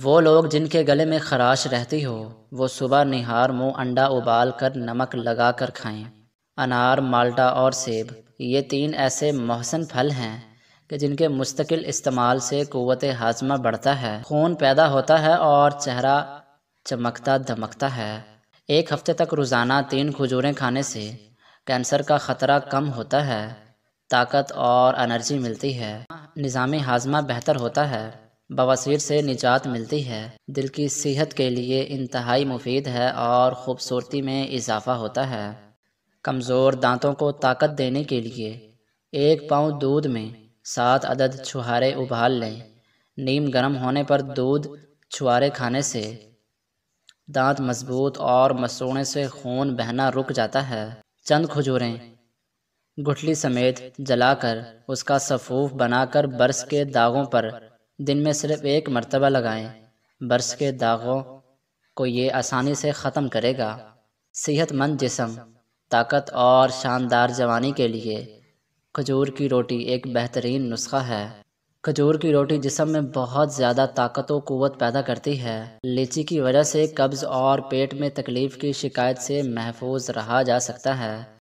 वो लोग जिनके गले में खराश रहती हो वो सुबह निहार मुँह अंडा उबाल कर नमक लगा कर खाएँ अनार माल्टा और सेब ये तीन ऐसे मोहसन फल हैं कि जिनके मुस्तकिल इस्तेमाल से कुत हाजमा बढ़ता है खून पैदा होता है और चेहरा चमकता दमकता है एक हफ्ते तक रोज़ाना तीन खजूरें खाने से कैंसर का ख़तरा कम होता है ताकत और एनर्जी मिलती है निज़ाम हाजमा बेहतर होता है बवासीर से निजात मिलती है दिल की सेहत के लिए इंतहाई मुफीद है और ख़ूबसूरती में इजाफा होता है कमज़ोर दांतों को ताकत देने के लिए एक पाँव दूध में सात अदद छुहारे उबाल लें नीम गर्म होने पर दूध छुहारे खाने से दांत मजबूत और मसूड़े से खून बहना रुक जाता है चंद खजूरें गुठली समेत जलाकर उसका सफूफ बनाकर बर्स के दागों पर दिन में सिर्फ एक मरतबा लगाएं बर्स के दागों को ये आसानी से ख़त्म करेगा सेहतमंद जिसम ताकत और शानदार जवानी के लिए खजूर की रोटी एक बेहतरीन नुस्खा है खजूर की रोटी जिसम में बहुत ज़्यादा ताकत और क़वत पैदा करती है लीची की वजह से कब्ज़ और पेट में तकलीफ़ की शिकायत से महफूज रहा जा सकता है